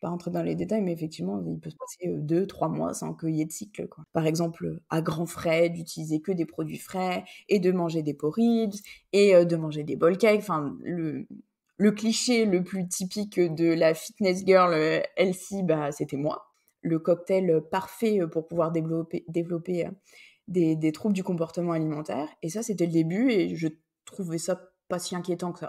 pas rentrer dans les détails, mais effectivement, il peut se passer euh, deux, trois mois sans qu'il y ait de cycle. Par exemple, à grands frais, d'utiliser que des produits frais et de manger des porridge et euh, de manger des bowl cakes. Enfin, le, cliché le plus typique de la fitness girl euh, Elsie, bah, c'était moi. Le cocktail parfait pour pouvoir développer, des, des troubles du comportement alimentaire. Et ça, c'était le début et je trouvais ça pas si inquiétant que ça.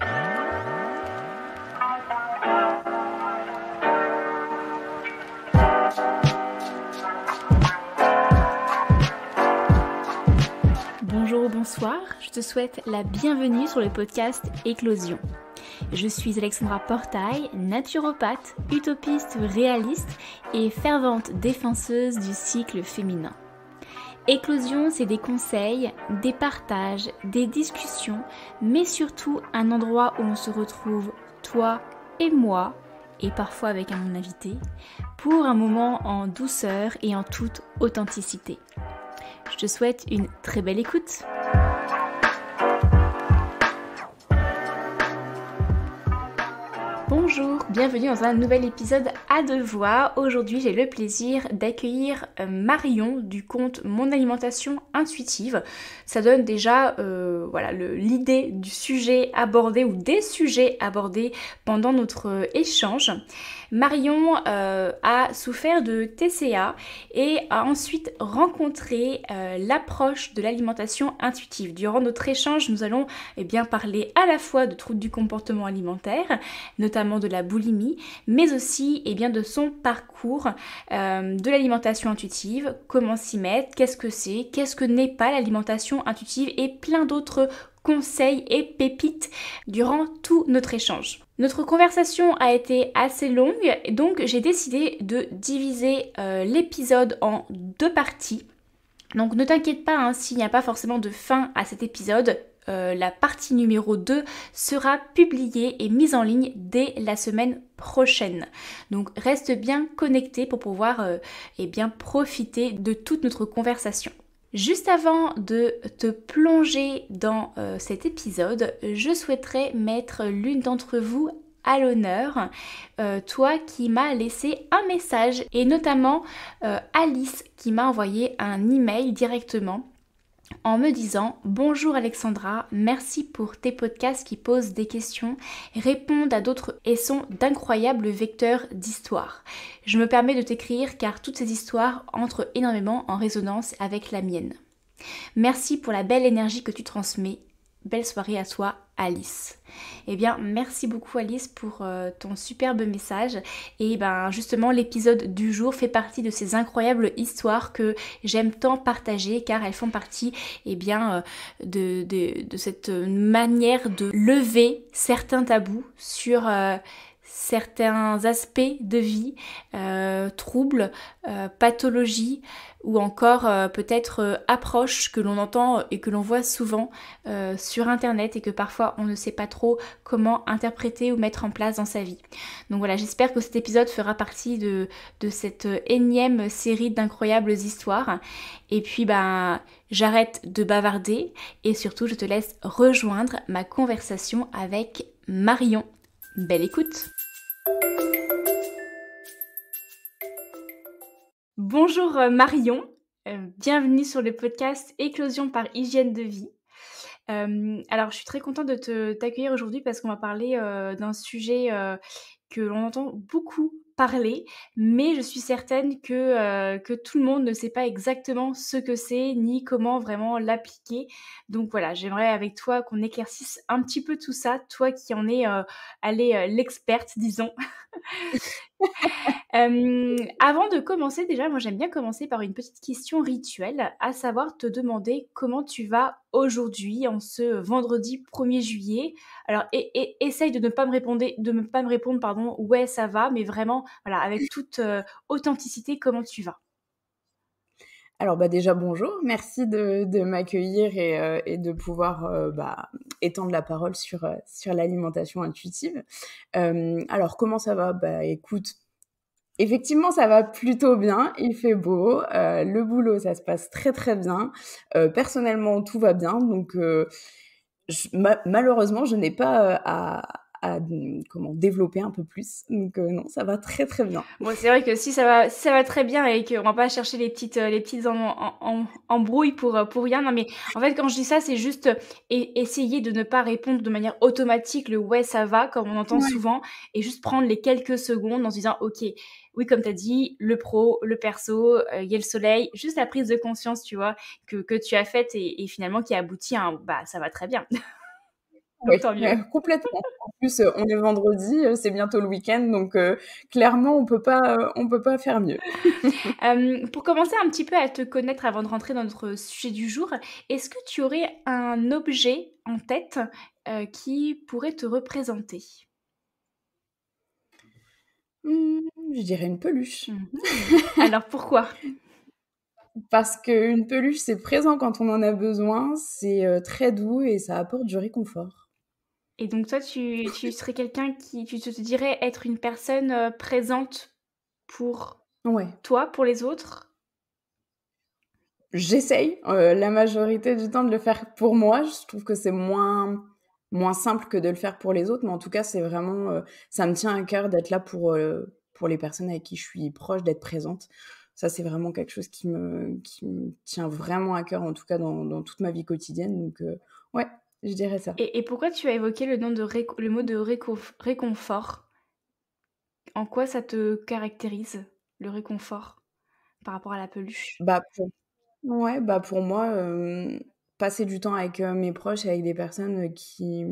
bonsoir. Je te souhaite la bienvenue sur le podcast Éclosion. Je suis Alexandra Portail, naturopathe, utopiste, réaliste et fervente défenseuse du cycle féminin. Éclosion, c'est des conseils, des partages, des discussions, mais surtout un endroit où on se retrouve, toi et moi, et parfois avec un invité, pour un moment en douceur et en toute authenticité. Je te souhaite une très belle écoute. Bonjour, bienvenue dans un nouvel épisode à deux voix. Aujourd'hui, j'ai le plaisir d'accueillir euh, Marion du compte Mon alimentation intuitive. Ça donne déjà euh, voilà l'idée du sujet abordé ou des sujets abordés pendant notre euh, échange. Marion euh, a souffert de TCA et a ensuite rencontré euh, l'approche de l'alimentation intuitive. Durant notre échange, nous allons eh bien, parler à la fois de troubles du comportement alimentaire, notamment de la boulimie, mais aussi et eh bien, de son parcours euh, de l'alimentation intuitive, comment s'y mettre, qu'est-ce que c'est, qu'est-ce que n'est pas l'alimentation intuitive et plein d'autres conseils et pépites durant tout notre échange. Notre conversation a été assez longue, donc j'ai décidé de diviser euh, l'épisode en deux parties. Donc ne t'inquiète pas hein, s'il n'y a pas forcément de fin à cet épisode, euh, la partie numéro 2 sera publiée et mise en ligne dès la semaine prochaine. Donc reste bien connecté pour pouvoir et euh, eh bien, profiter de toute notre conversation. Juste avant de te plonger dans euh, cet épisode, je souhaiterais mettre l'une d'entre vous à l'honneur, euh, toi qui m'as laissé un message et notamment euh, Alice qui m'a envoyé un email directement en me disant Bonjour Alexandra, merci pour tes podcasts qui posent des questions, répondent à d'autres et sont d'incroyables vecteurs d'histoire. Je me permets de t'écrire car toutes ces histoires entrent énormément en résonance avec la mienne. Merci pour la belle énergie que tu transmets belle soirée à toi Alice. Eh bien, merci beaucoup Alice pour euh, ton superbe message. Et ben justement, l'épisode du jour fait partie de ces incroyables histoires que j'aime tant partager car elles font partie eh bien, euh, de, cette manière de lever certains tabous sur... Euh, certains aspects de vie, euh, troubles, euh, pathologies ou encore euh, peut-être approches que l'on entend et que l'on voit souvent sur Internet et que parfois on ne sait pas trop comment interpréter ou mettre en place dans sa vie. Donc voilà, j'espère que cet épisode fera partie de, de cette énième série d'incroyables histoires. Et puis ben, j'arrête de bavarder et surtout je te laisse rejoindre ma conversation avec Marion Belle écoute Bonjour euh, Marion, euh, bienvenue sur le podcast Éclosion par hygiène de vie. Euh, alors je suis très contente de t'accueillir aujourd'hui parce qu'on va parler d'un sujet que l'on entend beaucoup parler, mais je suis certaine que, euh, que tout le monde ne sait pas exactement ce que c'est ni comment vraiment l'appliquer. Donc voilà, j'aimerais avec toi qu'on éclaircisse un petit peu tout ça, toi qui en es, euh, euh, l'experte, disons. Euh, avant de commencer, déjà, moi j'aime bien commencer par une petite question rituelle, à savoir te demander comment tu vas aujourd'hui, en ce vendredi 1er juillet. Alors, et, essaye de ne pas me répondre, de ne pas me répondre, pardon, ouais, ça va, mais vraiment, voilà, avec toute euh, authenticité, comment tu vas alors bah déjà bonjour, merci de, m'accueillir euh, et, de pouvoir euh, bah, étendre la parole sur, euh, sur l'alimentation intuitive. alors comment ça va Bah écoute, effectivement ça va plutôt bien, il fait beau, le boulot ça se passe très très bien, personnellement tout va bien, donc malheureusement je n'ai pas à à hum, comment développer un peu plus. Donc euh, non, ça va très très bien. Bon, c'est vrai que si ça va, ça va très bien et qu'on va pas chercher les petites euh, les petites en, en, embrouilles pour euh, pour rien. Non, mais en fait, quand je dis ça, c'est juste e-, essayer de ne pas répondre de manière automatique le ouais ça va comme on entend souvent et juste prendre les quelques secondes en se disant ok oui, comme tu as dit, le pro, le perso, il y a le soleil, juste la prise de conscience, tu vois, que, que tu as faite et, finalement qui aboutit à un bah, ça va très bien. Complètement. En plus, euh, on est vendredi, euh, c'est bientôt le week-end, donc euh, clairement, on peut pas, on peut pas faire mieux. pour commencer un petit peu à te connaître avant de rentrer dans notre sujet du jour, est-ce que tu aurais un objet en tête qui pourrait te représenter mmh, Je dirais une peluche. Mmh. Alors pourquoi parce qu'une peluche, c'est présent quand on en a besoin, c'est très doux et ça apporte du réconfort. Et donc toi, tu, tu serais quelqu'un qui, tu te dirais être une personne euh, présente pour toi, pour les autres J'essaye euh, la majorité du temps de le faire pour moi. Je trouve que c'est moins moins simple que de le faire pour les autres, mais en tout cas, c'est vraiment, euh, ça me tient à cœur d'être là pour, pour les personnes avec qui je suis proche, d'être présente. Ça, c'est vraiment quelque chose qui me, tient vraiment à cœur, en tout cas dans, toute ma vie quotidienne. Donc, ouais, je dirais ça. Et, pourquoi tu as évoqué le, nom de le mot de réconfort En quoi ça te caractérise, le réconfort, par rapport à la peluche bah pour... Ouais, bah pour moi, euh, passer du temps avec euh, mes proches, avec des personnes euh, qui,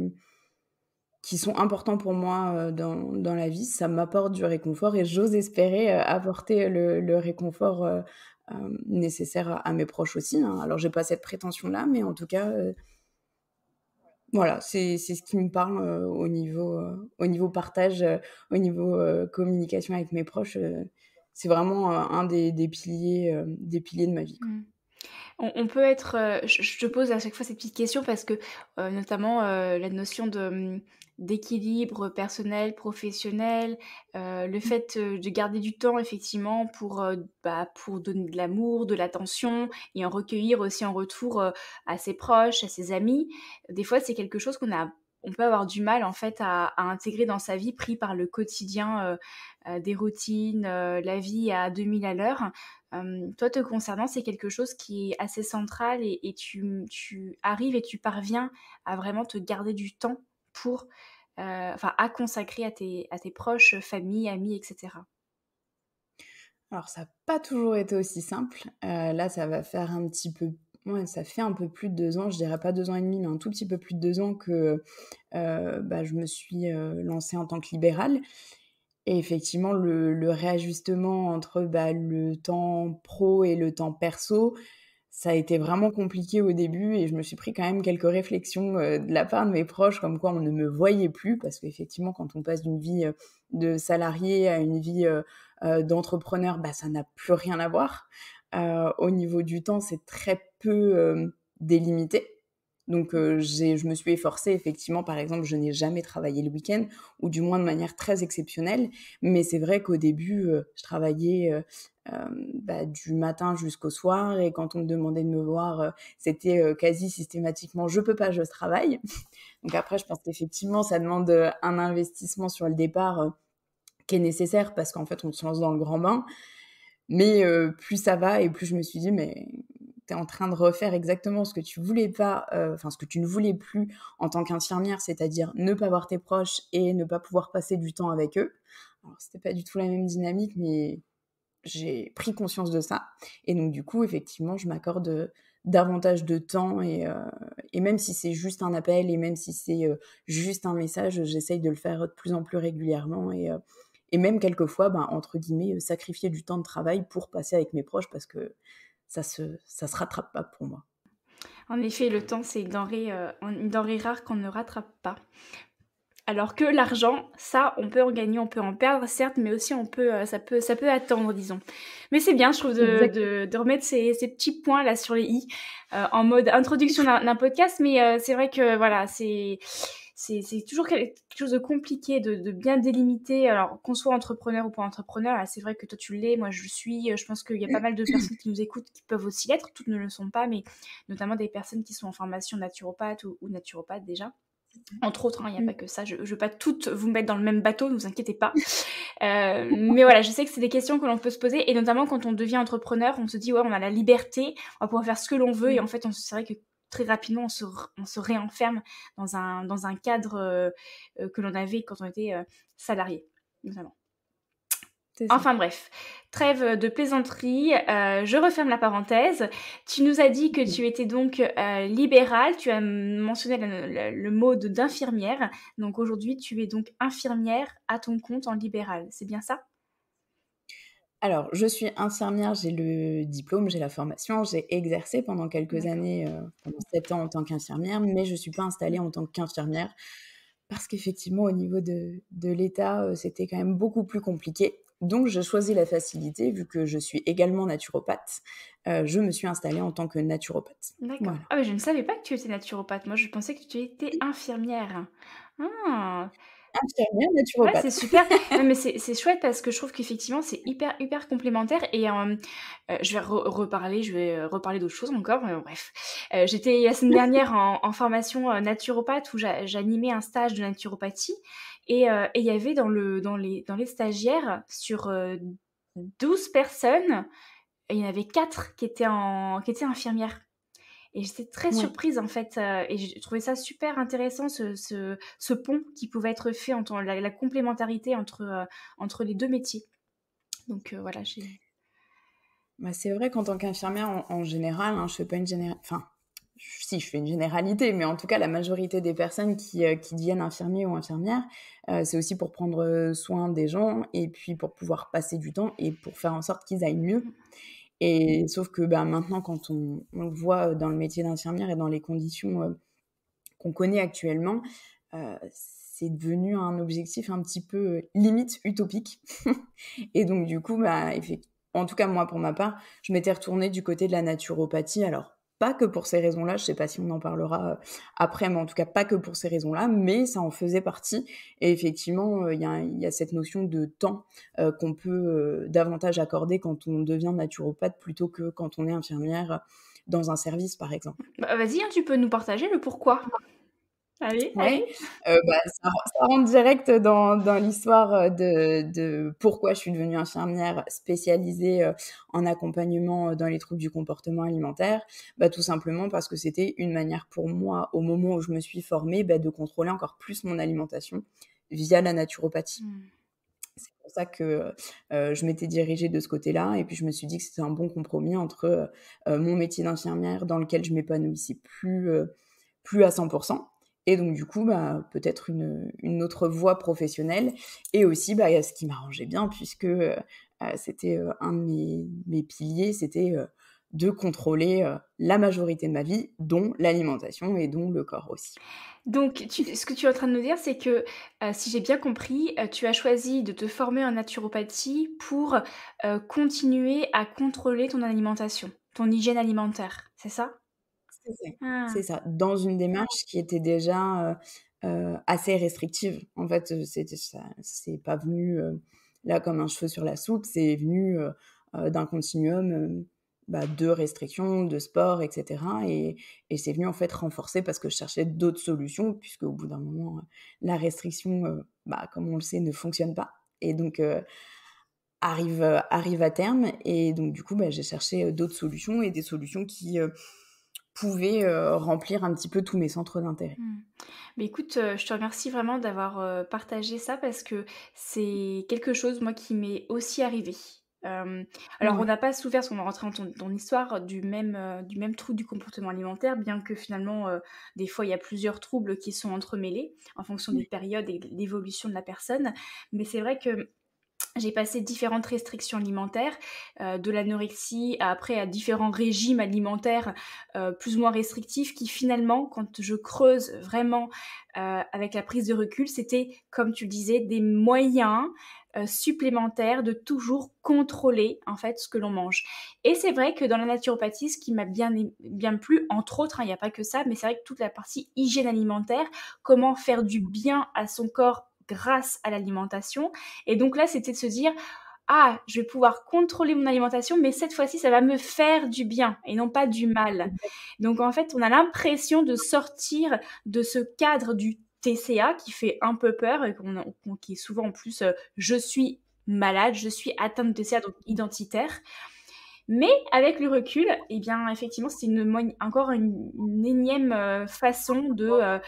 qui sont importantes pour moi dans, dans, la vie, ça m'apporte du réconfort et j'ose espérer apporter le, le réconfort nécessaire à, mes proches aussi. Hein. Alors, j'ai pas cette prétention-là, mais en tout cas voilà, c'est ce qui me parle euh, au, niveau, euh, au niveau partage, euh, au niveau communication avec mes proches. c'est vraiment un des, piliers, des piliers de ma vie. Mmh. On, peut être. Euh, je, te pose à chaque fois cette petite question parce que, euh, notamment, euh, la notion de hum, d'équilibre personnel, professionnel, le mmh. fait de garder du temps effectivement pour, bah, pour donner de l'amour, de l'attention et en recueillir aussi en retour à ses proches, à ses amis. Des fois, c'est quelque chose qu'on a on peut avoir du mal en fait à, intégrer dans sa vie, pris par le quotidien euh, euh, des routines, euh, la vie à 2000 à l'heure. toi, te concernant, c'est quelque chose qui est assez central et, tu, arrives et tu parviens à vraiment te garder du temps pour, enfin, à consacrer à tes, à tes proches, famille, amis, etc. Alors, ça n'a pas toujours été aussi simple. là, ça va faire un petit peu ça fait un peu plus de deux ans, je dirais pas deux ans et demi, mais un tout petit peu plus de deux ans que euh, bah, je me suis euh, lancée en tant que libérale. Et effectivement, le, réajustement entre bah, le temps pro et le temps perso, ça a été vraiment compliqué au début et je me suis pris quand même quelques réflexions euh, de la part de mes proches, comme quoi on ne me voyait plus, parce qu'effectivement, quand on passe d'une vie de salarié à une vie d'entrepreneur, bah, ça n'a plus rien à voir. Euh, au niveau du temps, c'est très peu euh, délimité. Donc, euh, je me suis efforcée, effectivement, par exemple, je n'ai jamais travaillé le week-end, ou du moins de manière très exceptionnelle. Mais c'est vrai qu'au début, je travaillais bah, du matin jusqu'au soir. Et quand on me demandait de me voir, c'était quasi systématiquement je peux pas, je travaille. Donc après, je pense qu'effectivement, ça demande un investissement sur le départ qui est nécessaire parce qu'en fait, on se lance dans le grand bain. Mais euh, plus ça va et plus je me suis dit, mais tu es en train de refaire exactement ce que tu voulais pas, euh, enfin ce que tu ne voulais plus en tant qu'infirmière, c'est-à-dire ne pas voir tes proches et ne pas pouvoir passer du temps avec eux. c'était pas du tout la même dynamique, mais j'ai pris conscience de ça. Et donc du coup, effectivement, je m'accorde davantage de temps et, euh, et même si c'est juste un appel et même si c'est juste un message, j'essaye de le faire de plus en plus régulièrement et et même quelquefois, ben, entre guillemets, euh, sacrifier du temps de travail pour passer avec mes proches parce que ça se, ça se rattrape pas pour moi. En effet, le temps, c'est une denrée, euh, denrée rare qu'on ne rattrape pas. Alors que l'argent, ça, on peut en gagner, on peut en perdre, certes, mais aussi on peut, euh, ça peut, ça peut attendre, disons. Mais c'est bien, je trouve, de, de, de remettre ces, ces, petits points là sur les i en mode introduction d'un podcast. Mais c'est vrai que voilà, c'est c'est toujours quelque chose de compliqué de, bien délimiter. Alors, qu'on soit entrepreneur ou pas entrepreneur, ah, c'est vrai que toi tu l'es, moi je le suis. Euh, je pense qu'il y a pas mal de personnes qui nous écoutent qui peuvent aussi l'être. Toutes ne le sont pas, mais notamment des personnes qui sont en formation naturopathe ou, naturopathe déjà. Entre autres, hein, il n'y a pas mm. que ça. Je ne veux pas toutes vous mettre dans le même bateau, ne vous inquiétez pas. Euh, mais voilà, je sais que c'est des questions que l'on peut se poser. Et notamment quand on devient entrepreneur, on se dit, ouais, on a la liberté, on va pouvoir faire ce que l'on veut. Et en fait, on c'est vrai que très rapidement, on se, réenferme dans un, cadre euh, euh, que l'on avait quand on était euh, salarié, notamment. Enfin bref, trêve de plaisanterie, je referme la parenthèse. Tu nous as dit que tu étais donc libérale, tu as mentionné le, le mot d'infirmière, donc aujourd'hui tu es donc infirmière à ton compte en libéral, c'est bien ça alors, je suis infirmière, j'ai le diplôme, j'ai la formation, j'ai exercé pendant quelques années, euh, pendant sept ans en tant qu'infirmière, mais je ne suis pas installée en tant qu'infirmière parce qu'effectivement, au niveau de, l'État, euh, c'était quand même beaucoup plus compliqué. Donc, je choisis la facilité, vu que je suis également naturopathe. Euh, je me suis installée en tant que naturopathe. D'accord. Ah, mais je ne savais pas que tu étais naturopathe. Moi, je pensais que tu étais infirmière. Ah, c'est super. mais c'est chouette parce que je trouve qu'effectivement, c'est hyper, hyper complémentaire. Et euh, euh, je vais reparler, je vais euh, reparler d'autres choses encore. Mais bref, euh, j'étais la semaine dernière en, formation naturopathe où j'animais un stage de naturopathie. Et il y avait dans, le, dans, les, dans les stagiaires, sur 12 personnes, il y en avait 4 qui étaient, qui étaient infirmières. Et j'étais très surprise en fait, euh, et je trouvais ça super intéressant ce, ce, pont qui pouvait être fait entre la, complémentarité entre, euh, entre les deux métiers. Donc euh, voilà, Bah, c'est vrai qu'en tant qu'infirmière en, général, hein, je fais pas une général, enfin si je fais une généralité, mais en tout cas la majorité des personnes qui, qui deviennent infirmiers ou infirmières, c'est aussi pour prendre soin des gens et puis pour pouvoir passer du temps et pour faire en sorte qu'ils aillent mieux. Mm. Et sauf que bah, maintenant, quand on, voit euh, dans le métier d'infirmière et dans les conditions euh, qu'on connaît actuellement, euh, c'est devenu un objectif un petit peu limite utopique. et donc, du coup, bah, en tout cas, moi, pour ma part, je m'étais retournée du côté de la naturopathie. Alors, pas que pour ces raisons-là, je ne sais pas si on en parlera euh, après, mais en tout cas pas que pour ces raisons-là, mais ça en faisait partie. Et effectivement, euh, il y, a cette notion de temps euh, qu'on peut davantage accorder quand on devient naturopathe plutôt que quand on est infirmière dans un service, par exemple. Bah, vas-y, hein, tu peux nous partager le pourquoi. Euh, bah, ça, rentre direct dans, l'histoire euh, de, pourquoi je suis devenue infirmière spécialisée euh, en accompagnement dans les troubles du comportement alimentaire. Bah, tout simplement parce que c'était une manière pour moi, au moment où je me suis formée, bah, de contrôler encore plus mon alimentation via la naturopathie. Mmh. C'est pour ça que je m'étais dirigée de ce côté-là et puis je me suis dit que c'était un bon compromis entre mon métier d'infirmière dans lequel je m'épanouissais plus, plus à 100% et donc, du coup, bah, peut-être une, autre voie professionnelle. Et aussi, bah, ce qui m'arrangeait bien, puisque euh, c'était euh, un de mes, piliers, c'était euh, de contrôler la majorité de ma vie, dont l'alimentation et dont le corps aussi. Donc, ce que tu es en train de nous dire, c'est que, si j'ai bien compris, tu as choisi de te former en naturopathie pour continuer à contrôler ton alimentation, ton hygiène alimentaire, c'est ça ah. C'est ça. Dans une ah. démarche qui était déjà assez restrictive. En fait, c'était ça, c'est pas venu là comme un cheveu sur la soupe, c'est venu d'un continuum bah, de restrictions, de sport, etc. Et, et, c'est venu en fait renforcer parce que je cherchais d'autres solutions, puisque au bout d'un moment, la restriction, bah, comme on le sait, ne fonctionne pas. Et donc arrive, arrive à terme. Et donc, du coup, bah, j'ai cherché d'autres solutions et des solutions qui, pouvez euh, remplir un petit peu tous mes centres d'intérêt. Hmm. Mais écoute, euh, je te remercie vraiment d'avoir euh, partagé ça parce que c'est quelque chose, moi, qui m'est aussi arrivé. alors, on n'a pas souffert, parce qu'on va rentrer dans ton, histoire, du même, du même trouble du comportement alimentaire, bien que finalement, des fois, il y a plusieurs troubles qui sont entremêlés en fonction des périodes et de l'évolution de la personne. Mais c'est vrai que j'ai passé différentes restrictions alimentaires, euh, de l'anorexie après à différents régimes alimentaires euh, plus ou moins restrictifs qui finalement, quand je creuse vraiment euh, avec la prise de recul, c'était, comme tu le disais, des moyens supplémentaires de toujours contrôler en fait ce que l'on mange. Et c'est vrai que dans la naturopathie, ce qui m'a bien, bien plu, entre autres, hein, il n'y a pas que ça, mais c'est vrai que toute la partie hygiène alimentaire, comment faire du bien à son corps grâce à l'alimentation. Et donc là, c'était de se dire, ah, je vais pouvoir contrôler mon alimentation, mais cette fois-ci, ça va me faire du bien et non pas du mal. Donc en fait, on a l'impression de sortir de ce cadre du TCA qui fait un peu peur et qui est souvent en plus euh, je suis malade, je suis atteinte de TCA donc identitaire. Mais avec le recul, eh bien effectivement, c'est une, encore une, énième euh, façon de euh,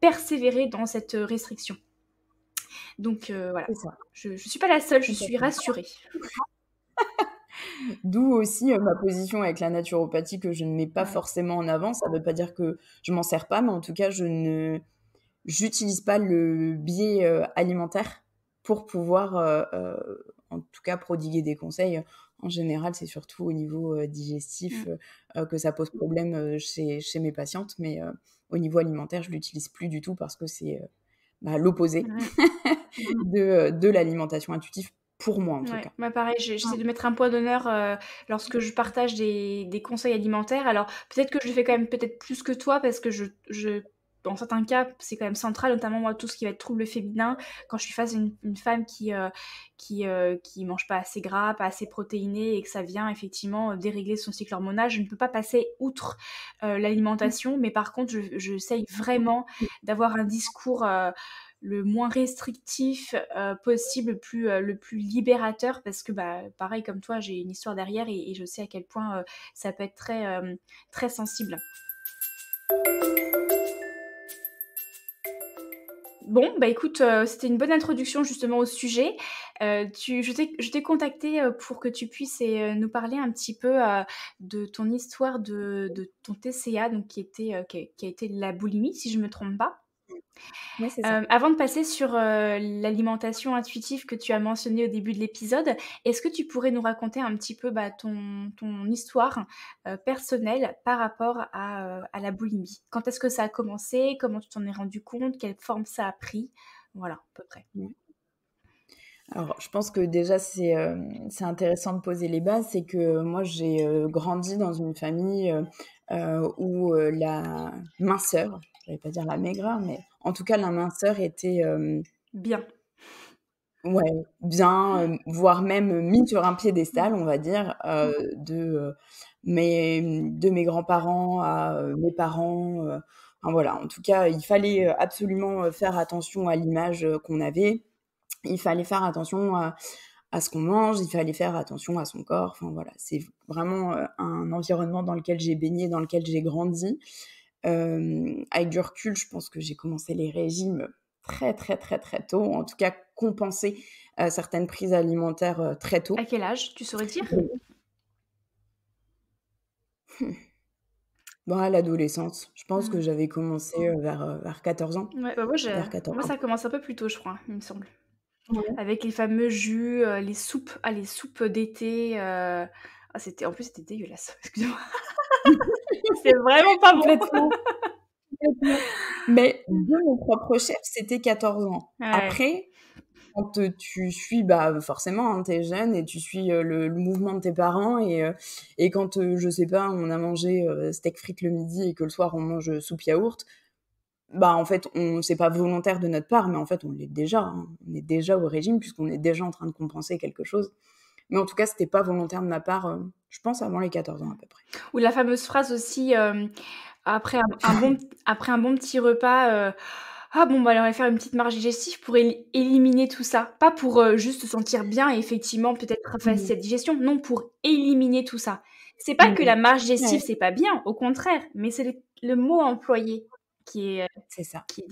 persévérer dans cette restriction. Donc euh, voilà, je ne suis pas la seule, je suis rassurée. D'où aussi euh, ma position avec la naturopathie que je ne mets pas forcément en avant. Ça ne veut pas dire que je m'en sers pas, mais en tout cas, je ne j'utilise pas le biais euh, alimentaire pour pouvoir, en tout cas, prodiguer des conseils. En général, c'est surtout au niveau digestif mmh. que ça pose problème chez, chez, mes patientes, mais au niveau alimentaire, je l'utilise plus du tout parce que c'est bah, l'opposé mmh. euh, de, l'alimentation intuitive pour moi en tout cas. pareil, j'essaie de mettre un point d'honneur euh, lorsque je partage des, conseils alimentaires. Alors peut-être que je fais quand même peut-être plus que toi parce que je dans certains cas, c'est quand même central, notamment moi, tout ce qui va être trouble féminin. Quand je suis face à une, femme qui euh, qui, euh, qui mange pas assez gras, pas assez protéiné et que ça vient effectivement dérégler son cycle hormonal, je ne peux pas passer outre euh, l'alimentation, mais par contre, j'essaye vraiment d'avoir un discours le moins restrictif possible, le plus, le plus libérateur, parce que bah, pareil comme toi, j'ai une histoire derrière et, je sais à quel point ça peut être très, très sensible. Bon, bah écoute, euh, c'était une bonne introduction justement au sujet. Euh, tu, je t'ai contacté euh, pour que tu puisses nous parler un petit peu de ton histoire de, de, ton TCA, donc qui, était, qui a, qui a été la boulimie, si je ne me trompe pas. Euh, avant de passer sur euh, l'alimentation intuitive que tu as mentionné au début de l'épisode, est-ce que tu pourrais nous raconter un petit peu bah, ton, ton, histoire euh, personnelle par rapport à, à la boulimie Quand est-ce que ça a commencé Comment tu t'en es rendu compte Quelle forme ça a pris Voilà, à peu près. Alors, je pense que déjà, c'est c'est intéressant de poser les bases. C'est que moi, j'ai grandi dans une famille où la minceur, je ne vais pas dire la maigreur, hein, mais en tout cas, la minceur était. Euh, bien. Ouais, bien, mmh. euh, voire même mise sur un piédestal, on va dire, mmh. euh, de, mes, grands-parents à mes parents voilà, en tout cas, il fallait absolument faire attention à l'image qu'on avait. Il fallait faire attention à, ce qu'on mange. Il fallait faire attention à son corps. Enfin voilà, c'est vraiment un environnement dans lequel j'ai baigné, dans lequel j'ai grandi. Euh, avec du recul, je pense que j'ai commencé les régimes très très très très tôt, en tout cas compenser euh, certaines prises alimentaires euh, très tôt. À quel âge tu saurais dire à l'adolescence. Je pense que mmh. j'avais commencé vers, 14 ans. Bah, moi, ça commence un peu plus tôt, je crois, il me semble. Avec les fameux jus, les soupes, ah, les soupes d'été. Ah, c'était... En plus, c'était dégueulasse, excuse moi c'est vraiment pas Bon. Mais mon propre chef, c'était 14 ans. Après, quand euh, tu suis, bah forcément, tu hein, t'es jeune et tu suis euh, le, mouvement de tes parents et, euh, quand je sais pas, on a mangé steak frites le midi et que le soir on mange soupe yaourt, bah en fait on c'est pas volontaire de notre part, mais en fait on l'est déjà, hein. on est déjà au régime puisqu'on est déjà en train de compenser quelque chose. Mais en tout cas, ce n'était pas volontaire de ma part, euh, je pense, avant les 14 ans à peu près. Ou la fameuse phrase aussi, euh, après, un, bon, après un bon petit repas, euh, ah bon, bah, on va faire une petite marge digestive pour éliminer tout ça. Pas pour juste se sentir bien et effectivement peut-être faire mmh. cette digestion, non, pour éliminer tout ça. C'est pas mmh. que la marge digestive, c'est pas bien, au contraire, mais c'est le, mot employé qui est, c'est qui,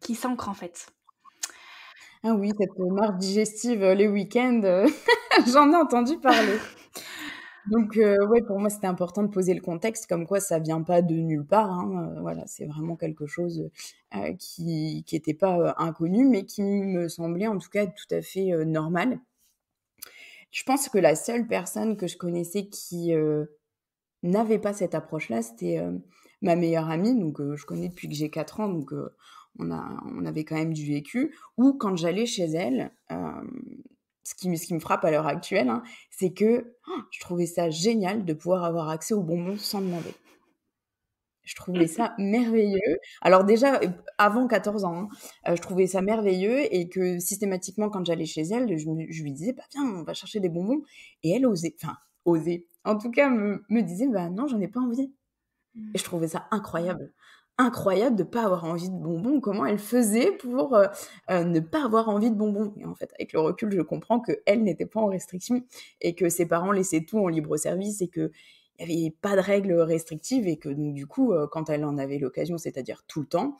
qui s'ancre en fait. Ah oui, cette marque digestive euh, les week-ends, euh, j'en ai entendu parler. Donc, euh, ouais, pour moi, c'était important de poser le contexte, comme quoi ça vient pas de nulle part. Hein, voilà, c'est vraiment quelque chose qui n'était pas inconnu, mais qui me semblait en tout cas tout à fait normal. Je pense que la seule personne que je connaissais qui n'avait pas cette approche-là, c'était ma meilleure amie. Donc, je connais depuis que j'ai 4 ans, donc on, avait quand même du vécu. Ou quand j'allais chez elle, euh, ce, qui, me frappe à l'heure actuelle, hein, c'est que oh, je trouvais ça génial de pouvoir avoir accès aux bonbons sans demander. Je trouvais ça merveilleux. Alors déjà, euh, avant 14 ans, hein, euh, je trouvais ça merveilleux et que systématiquement, quand j'allais chez elle, je, lui disais, bah, viens, on va chercher des bonbons. Et elle osait, enfin, osait. En tout cas, me, disait, bah non, j'en ai pas envie. Et je trouvais ça mmh. incroyable incroyable de ne pas avoir envie de bonbons, comment elle faisait pour euh, euh, ne pas avoir envie de bonbons. Et en fait, avec le recul, je comprends que n'était pas en restriction et que ses parents laissaient tout en libre service et qu'il n'y avait pas de règles restrictives et que du coup, euh, quand elle en avait l'occasion, c'est-à-dire tout le temps,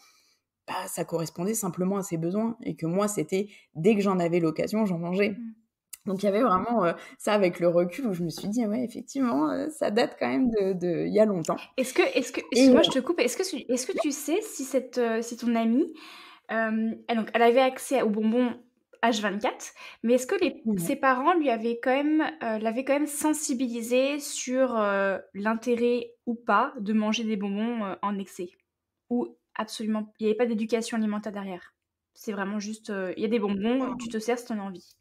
bah, ça correspondait simplement à ses besoins et que moi, c'était dès que j'en avais l'occasion, j'en mangeais. Mmh. Donc il y avait vraiment euh, ça avec le recul où je me suis dit ouais effectivement euh, ça date quand même de, il y a longtemps. Est-ce que est-ce que moi je te coupe est-ce que est-ce que tu sais si cette euh, si ton amie elle, donc elle avait accès aux bonbons H24 mais est-ce que les, ses parents lui avaient quand même l'avaient quand même sensibilisé sur l'intérêt ou pas de manger des bonbons en excès ou absolument il n'y avait pas d'éducation alimentaire derrière c'est vraiment juste il y a des bonbons ah. tu te sers si en as envie.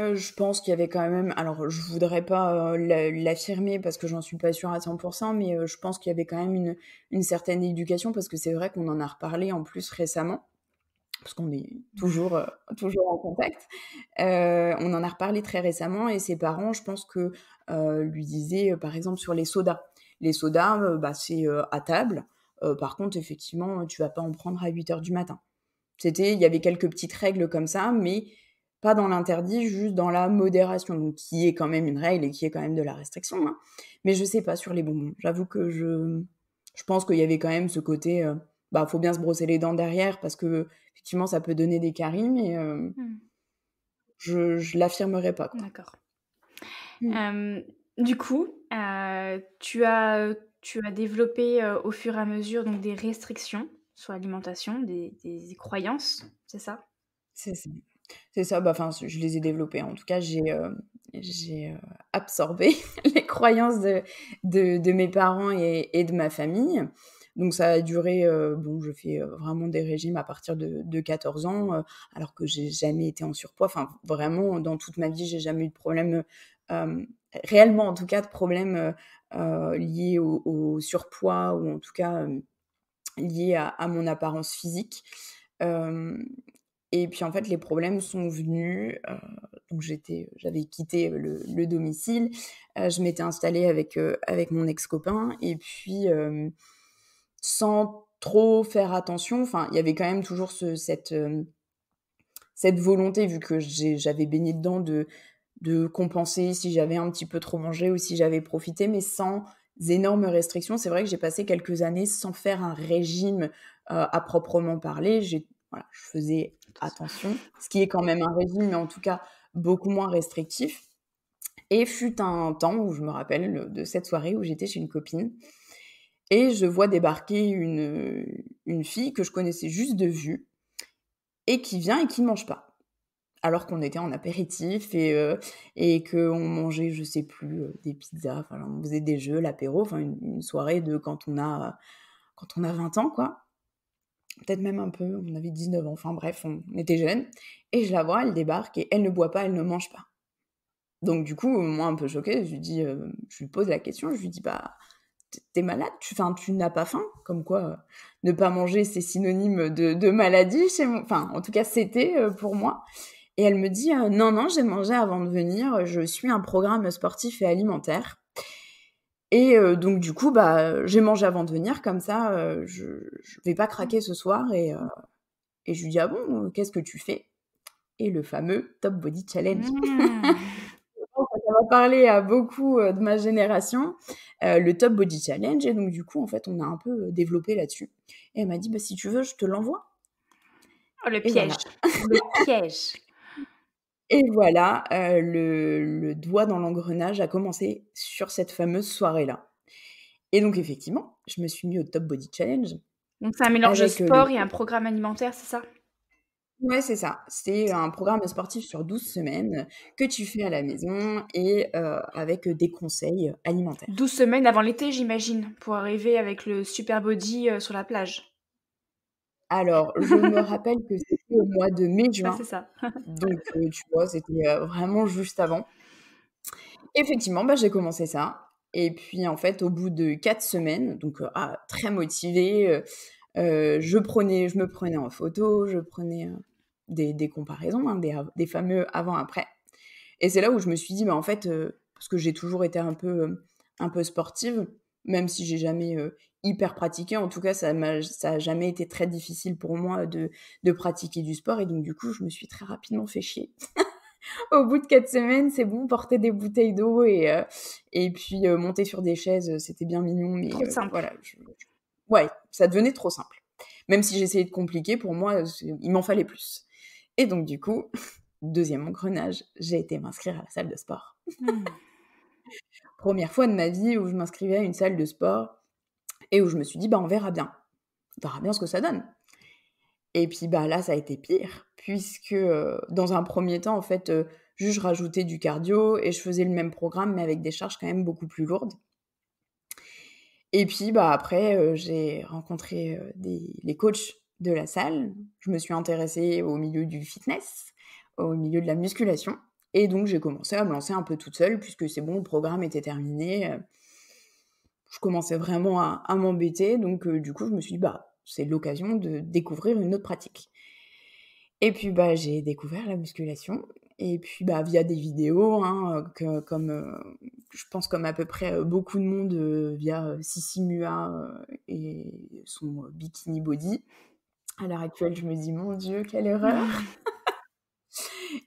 Euh, je pense qu'il y avait quand même, alors je voudrais pas euh, l'affirmer parce que j'en suis pas sûre à 100%, mais euh, je pense qu'il y avait quand même une, une certaine éducation parce que c'est vrai qu'on en a reparlé en plus récemment, parce qu'on est toujours, toujours en contact. on en a reparlé très récemment et ses parents, je pense que lui disaient par exemple sur les sodas. Les sodas, bah, c'est à table. par contre, effectivement, tu vas pas en prendre à 8 heures du matin. C'était, il y avait quelques petites règles comme ça, mais pas dans l'interdit, juste dans la modération, donc qui est quand même une règle et qui est quand même de la restriction. Hein. Mais je sais pas sur les bonbons. J'avoue que je, je pense qu'il y avait quand même ce côté, il euh, bah faut bien se brosser les dents derrière parce que effectivement ça peut donner des caries, mais euh, hmm. je, je l'affirmerai pas. D'accord. Mm. du coup, euh, tu as tu as développé au fur et à mesure donc des restrictions sur l'alimentation, des, des croyances, c'est ça c'est ça. C'est ça, bah, enfin, je les ai développés. En tout cas, j'ai euh, euh, absorbé les croyances de, de, de mes parents et, et, de ma famille. Donc ça a duré, euh, bon, je fais vraiment des régimes à partir de, de 14 ans, alors que j'ai jamais été en surpoids. Enfin, vraiment, dans toute ma vie, j'ai jamais eu de problème, réellement en tout cas, de problème lié au, surpoids ou en tout cas lié à, à mon apparence physique. Et puis en fait, les problèmes sont venus. Euh, donc j'étais, j'avais quitté le, domicile. Euh, je m'étais installée avec euh, avec mon ex-copain. Et puis sans trop faire attention, enfin, il y avait quand même toujours cette cette volonté, vu que j'avais baigné dedans, de de compenser si j'avais un petit peu trop mangé ou si j'avais profité, mais sans énormes restrictions. C'est vrai que j'ai passé quelques années sans faire un régime à proprement parler. J'ai voilà, je faisais attention, ce qui est quand même un régime, mais en tout cas beaucoup moins restrictif. Et fut un temps où je me rappelle de cette soirée où j'étais chez une copine et je vois débarquer une, une fille que je connaissais juste de vue et qui vient et qui ne mange pas alors qu'on était en apéritif et, euh, et que qu'on mangeait, je sais plus, euh, des pizzas, on faisait des jeux, l'apéro, une, soirée de quand on a, quand on a 20 ans, quoi peut-être même un peu, on avait 19 ans, enfin bref, on était jeunes, et je la vois, elle débarque et elle ne boit pas, elle ne mange pas. Donc du coup, moi un peu choquée, je lui dis, euh, je lui pose la question, je lui dis bah t'es malade, tu, tu n'as pas faim, comme quoi euh, ne pas manger c'est synonyme de, maladie chez moi, enfin en tout cas c'était euh, pour moi. Et elle me dit non non j'ai mangé avant de venir, je suis un programme sportif et alimentaire. Et euh, donc du coup, bah, j'ai mangé avant de venir, comme ça, euh, je ne vais pas craquer ce soir. Et, euh, je lui dis, ah bon, qu'est-ce que tu fais Et le fameux Top Body Challenge. ça va parler à beaucoup de ma génération, le Top Body Challenge. Et donc du coup, en fait, on a un peu développé là-dessus. Et elle m'a dit, bah, si tu veux, je te l'envoie. Oh, le piège. Le piège. Et voilà, euh, le, doigt dans l'engrenage a commencé sur cette fameuse soirée-là. Et donc, effectivement, je me suis mis au Top Body Challenge. Donc, c'est un mélange de euh, sport et un programme alimentaire, c'est ça Ouais, c'est ça. C'est un programme sportif sur 12 semaines que tu fais à la maison et euh, avec des conseils alimentaires. 12 semaines avant l'été, j'imagine, pour arriver avec le super body sur la plage. Alors, je me rappelle que c'était au mois de mai-juin. c'est ça. donc, euh, tu vois, c'était euh, vraiment juste avant. Effectivement, bah, j'ai commencé ça. Et puis, en fait, au bout de quatre semaines, donc euh, ah, très motivée, je, prenais, je me prenais en photo, je prenais des, comparaisons, hein, des, fameux avant-après. Et c'est là où je me suis dit, bah, en fait, parce que j'ai toujours été un peu, un peu sportive, même si j'ai jamais hyper pratiqué. En tout cas, ça n'a ça jamais été très difficile pour moi de, pratiquer du sport. Et donc, du coup, je me suis très rapidement fait chier. Au bout de quatre semaines, c'est bon, porter des bouteilles d'eau et, euh, et puis euh, monter sur des chaises, euh, c'était bien mignon. Mais simple. voilà, ouais, ça devenait trop simple. Même si j'essayais de compliquer, pour moi, il m'en fallait plus. Et donc, du coup, deuxième engrenage, j'ai été m'inscrire à la salle de sport. Hmm. Première fois de ma vie où je m'inscrivais à une salle de sport et où je me suis dit, bah, on verra bien. On verra bien ce que ça donne. Et puis bah, là, ça a été pire, puisque euh, dans un premier temps, en fait, euh, juste je rajoutais du cardio et je faisais le même programme, mais avec des charges quand même beaucoup plus lourdes. Et puis bah, après, euh, j'ai rencontré des, les coachs de la salle. Je me suis intéressée au milieu du fitness, au milieu de la musculation. Et donc, j'ai commencé à me lancer un peu toute seule, puisque c'est bon, le programme était terminé je commençais vraiment à, m'embêter. Donc, euh, du coup, je me suis dit, bah, c'est l'occasion de découvrir une autre pratique. Et puis, bah, j'ai découvert la musculation. Et puis, bah, via des vidéos, hein, euh, comme euh, je pense comme à peu près beaucoup de monde via Sissi Mua et son bikini body. À l'heure actuelle, je me dis, mon Dieu, quelle erreur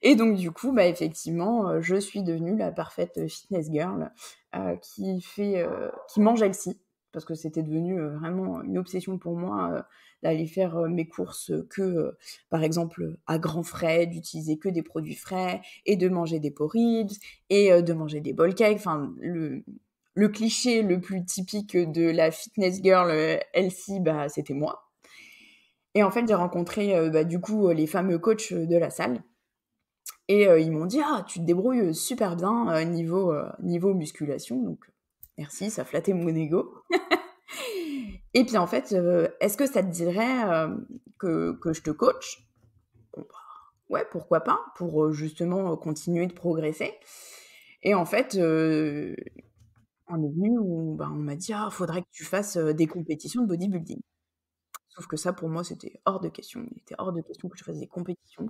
Et donc, du coup, bah, effectivement, euh, je suis devenue la parfaite fitness girl euh, qui, fait, euh, qui mange healthy, parce que c'était devenu vraiment une obsession pour moi d'aller faire mes courses que, par exemple, à grands frais, d'utiliser que des produits frais, et de manger des porridges, et de manger des bowl cakes, enfin, le cliché le plus typique de la fitness girl Elsie, bah, c'était moi. Et en fait, j'ai rencontré bah, du coup les fameux coachs de la salle et euh, ils m'ont dit Ah, tu te débrouilles super bien euh, niveau, euh, niveau musculation. Donc, merci, ça flattait mon ego. et puis, en fait, est-ce que ça te dirait que, je te coach bah, Ouais, pourquoi pas Pour justement continuer de progresser. Et en fait, on est venu où bah, on m'a dit Ah, faudrait que tu fasses des compétitions de bodybuilding. Sauf que ça, pour moi, c'était hors de question. Il était hors de question que je fasse des compétitions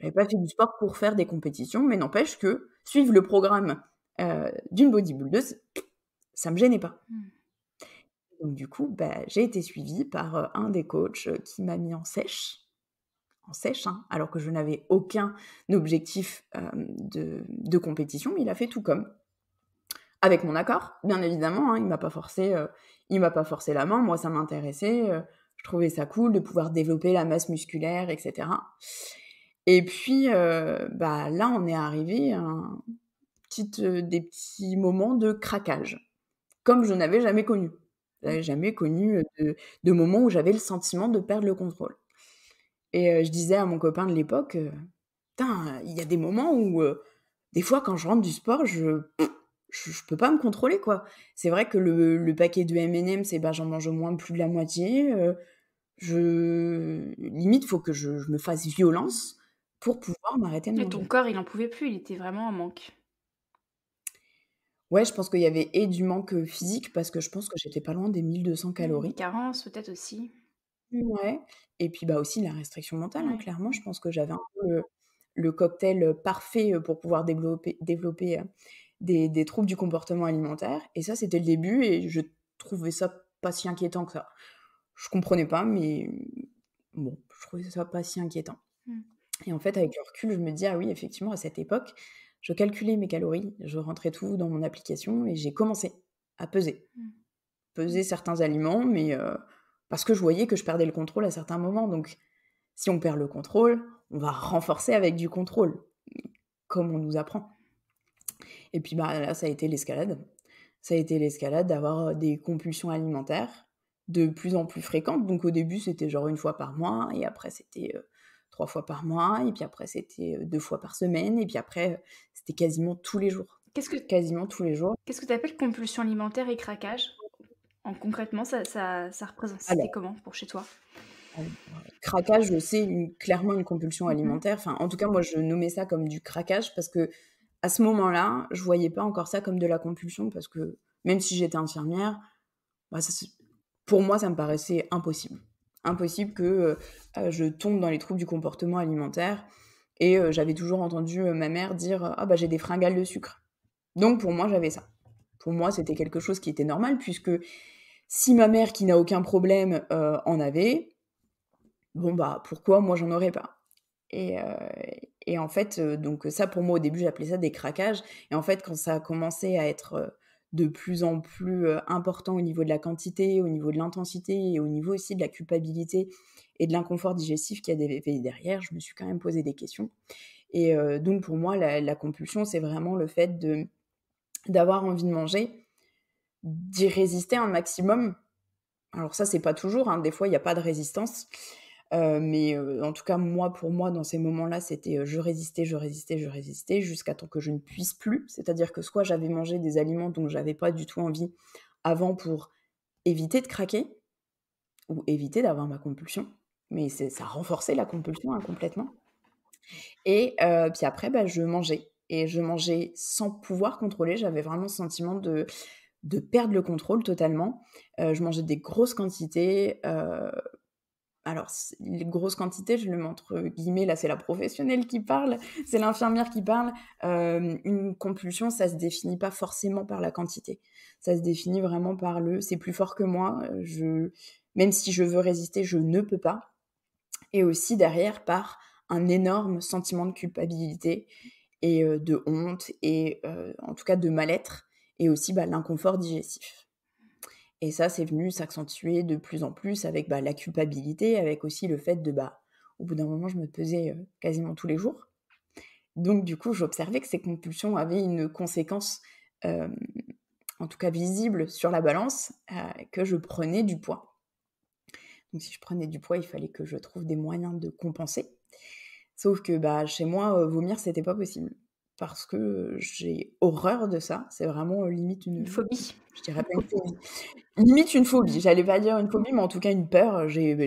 j'avais pas fait du sport pour faire des compétitions, mais n'empêche que suivre le programme euh, d'une bodybuildeuse, ça me gênait pas. Hmm. Donc du coup, bah, j'ai été suivie par euh, un des coachs qui m'a mis en sèche, en sèche, hein, alors que je n'avais aucun objectif de, compétition, mais il a fait tout comme. Avec mon accord, bien évidemment, hein, il m'a pas forcé, euh, il m'a pas forcé la main. Moi, ça m'intéressait, je trouvais ça cool de pouvoir développer la masse musculaire, etc. Et puis, euh, bah, là, on est arrivé à un euh, des petits moments de craquage, comme je n'avais jamais connu. n'avais jamais connu euh, de, de moment où j'avais le sentiment de perdre le contrôle. Et je disais à mon copain de l'époque, putain, il y a des moments où, des fois, quand je rentre du sport, je je, peux pas me contrôler, quoi. C'est vrai que le, paquet de M&M, c'est bah, j'en mange au moins plus de la moitié. je limite, faut que je, je me fasse violence pour pouvoir m'arrêter de manger. ton corps, il n'en pouvait plus, il était vraiment en manque. Ouais, je pense qu'il y avait et du manque physique, parce que je pense que j'étais pas loin des 1200 mmh, calories. Des carences, peut-être aussi. Ouais, et puis bah aussi la restriction mentale, hein, clairement. Je pense que j'avais un peu le, cocktail parfait pour pouvoir développer, développer des, troubles du comportement alimentaire. Et ça, c'était le début, et je trouvais ça pas si inquiétant que ça. Je comprenais pas, mais mmh, bon, je trouvais ça pas si inquiétant. Mmh. Et en fait, avec le recul, je me dis, ah oui, effectivement, à cette époque, je calculais mes calories, je rentrais tout dans mon application et j'ai commencé à peser. Mmh. Peser mmh. certains aliments, mais euh, parce que je voyais que je perdais le contrôle à certains moments. Donc, si on perd le contrôle, on va renforcer avec du contrôle, comme on nous apprend. Et puis bah, là, ça a été l'escalade. Ça a été l'escalade d'avoir euh, des compulsions alimentaires de plus en plus fréquentes. Donc au début, c'était genre une fois par mois, et après, c'était euh, trois fois par mois, et puis après c'était euh, deux fois par semaine, et puis après euh, c'était quasiment tous les jours. Qu'est-ce que quasiment tous les jours Qu'est-ce que tu appelles compulsion alimentaire et craquage en, Concrètement, ça, ça, ça représente c'était comment pour chez toi Craquage, c'est clairement une compulsion mmh alimentaire. Enfin, en tout cas, moi, je nommais ça comme du craquage parce que à ce moment-là, je voyais pas encore ça comme de la compulsion parce que même si j'étais infirmière, bah, pour moi, ça me paraissait impossible impossible que euh, euh, je tombe dans les troubles du comportement alimentaire. Et euh, j'avais toujours entendu ma mère dire Ah, bah j'ai des fringales de sucre. Donc pour moi, j'avais ça. Pour moi, c'était quelque chose qui était normal, puisque si ma mère, qui n'a aucun problème, en avait, bon bah pourquoi moi j'en aurais pas et, et, en fait, donc ça pour moi au début j'appelais ça des craquages. Et en fait, quand ça a commencé à être de plus en plus euh, important au niveau de la quantité, au niveau de l'intensité et au niveau aussi de la culpabilité et de l'inconfort digestif qu'il y a derrière, je me suis quand même posé des questions. Et euh, donc pour moi, la, compulsion, c'est vraiment le fait de d'avoir envie de manger, d'y résister un maximum. Alors ça, c'est pas toujours, hein. des fois, il n'y a pas de résistance. Euh, mais euh, en tout cas, moi, pour moi, dans ces moments-là, c'était euh, je résistais, je résistais, je résistais, jusqu'à temps que je ne puisse plus. C'est-à-dire que soit j'avais mangé des aliments dont j'avais pas du tout envie avant pour éviter de craquer ou éviter d'avoir ma compulsion. Mais ça renforçait la compulsion hein, complètement. Et puis après, bah, je mangeais. Et je mangeais sans pouvoir contrôler. J'avais vraiment ce sentiment de de perdre le contrôle totalement. je mangeais des grosses quantités, euh, alors, les grosses quantités, je le mets entre guillemets, là c'est la professionnelle qui parle, c'est l'infirmière qui parle. Euh, une compulsion, ça se définit pas forcément par la quantité. Ça se définit vraiment par le c'est plus fort que moi, même si je veux résister, je ne peux pas. Et aussi derrière par un énorme sentiment de culpabilité et euh, de honte et euh, en tout cas de mal-être et aussi bah, l'inconfort digestif. Et ça, c'est venu s'accentuer de plus en plus avec bah, la culpabilité, avec aussi le fait de, bah, au bout d'un moment, je me pesais quasiment tous les jours. Donc, du coup, j'observais que ces compulsions avaient une conséquence, en tout cas visible, sur la balance, que je prenais du poids. Donc, si je prenais du poids, il fallait que je trouve des moyens de compenser. Sauf que bah, chez moi, vomir, c'était pas possible parce que j'ai horreur de ça. C'est vraiment limite une... phobie. Je dirais pas une phobie. Limite une phobie. J'allais pas dire une phobie, mais en tout cas une peur. J'ai, bah,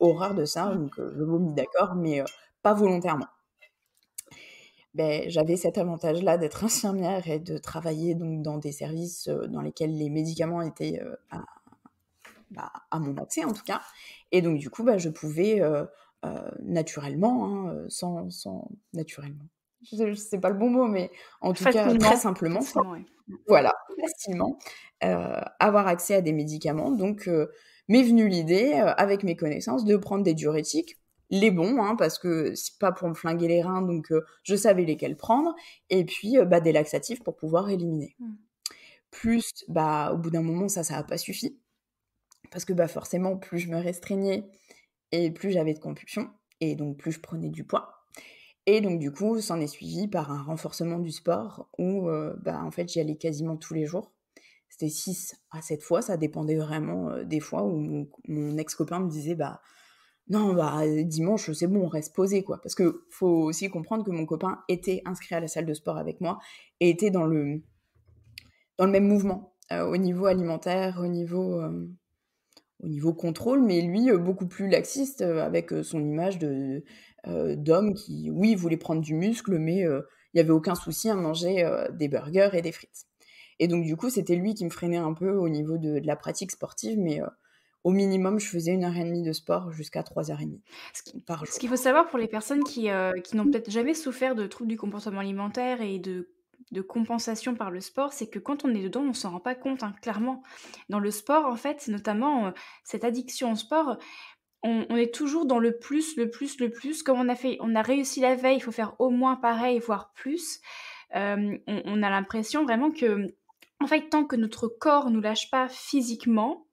horreur de ça, donc je vomis d'accord, mais pas volontairement. Ben, j'avais cet avantage-là d'être infirmière et de travailler donc dans des services dans lesquels les médicaments étaient bah, à, mon accès en tout cas. Et donc du coup, ben je pouvais naturellement, hein, sans, sans naturellement, c'est pas le bon mot, mais en tout cas très simplement. Voilà, facilement euh, avoir accès à des médicaments. Donc, euh, m'est venue l'idée, euh, avec mes connaissances, de prendre des diurétiques, les bons, hein, parce que c'est pas pour me flinguer les reins, donc je savais lesquels prendre, et puis bah, des laxatifs pour pouvoir éliminer. Mm. Plus, bah, au bout d'un moment, ça, ça n'a pas suffi, parce que bah, forcément, plus je me restreignais et plus j'avais de compulsions, et donc plus je prenais du poids. Et donc, du coup, s'en est suivi par un renforcement du sport où, euh, bah, en fait, j'y allais quasiment tous les jours. C'était 6 à 7 fois, ça dépendait vraiment euh, des fois où mon, ex-copain me disait, bah, non, bah, dimanche, c'est bon, on reste posé, quoi. Parce que faut aussi comprendre que mon copain était inscrit à la salle de sport avec moi et était dans le, dans le même mouvement, euh, au niveau alimentaire, au niveau niveau contrôle, mais lui, euh, beaucoup plus laxiste, euh, avec euh, son image de d'homme qui, oui, voulait prendre du muscle, mais il n'y avait aucun souci à manger des burgers et des frites. Et donc, du coup, c'était lui qui me freinait un peu au niveau de, la pratique sportive, mais au minimum, je faisais une heure et demie de sport jusqu'à trois heures et demie Ce qu'il faut savoir pour les personnes qui, qui n'ont peut-être jamais souffert de troubles du comportement alimentaire et de de compensation par le sport, c'est que quand on est dedans, on s'en rend pas compte, hein, clairement. Dans le sport, en fait, notamment euh, cette addiction au sport, on, est toujours dans le plus, le plus, le plus. Comme on a fait, on a réussi la veille, il faut faire au moins pareil, voire plus. Euh, on, a l'impression vraiment que, en fait, tant que notre corps nous lâche pas physiquement,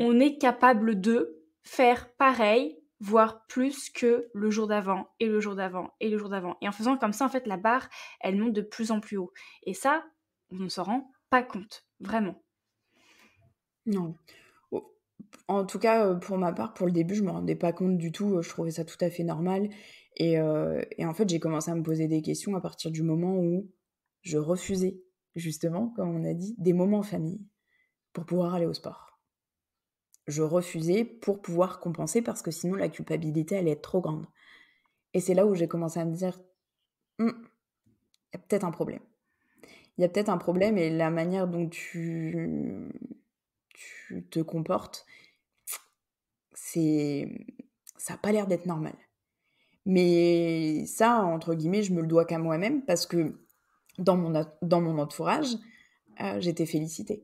on est capable de faire pareil voire plus que le jour d'avant et le jour d'avant et le jour d'avant. Et en faisant comme ça, en fait, la barre, elle monte de plus en plus haut. Et ça, on ne s'en rend pas compte, vraiment. Non. Oh, en tout cas, euh, pour ma part, pour le début, je ne me rendais pas compte du tout. Je trouvais ça tout à fait normal. Et, euh, et en fait, j'ai commencé à me poser des questions à partir du moment où je refusais, justement, comme on a dit, des moments en famille pour pouvoir aller au sport je refusais pour pouvoir compenser parce que sinon la culpabilité allait être trop grande. Et c'est là où j'ai commencé à me dire, hmm, il y a peut-être un problème. Il y a peut-être un problème et la manière dont tu, tu te comportes, c'est ça n'a pas l'air d'être normal. Mais ça, entre guillemets, je me le dois qu'à moi-même parce que dans mon, dans mon entourage, euh, j'étais félicitée.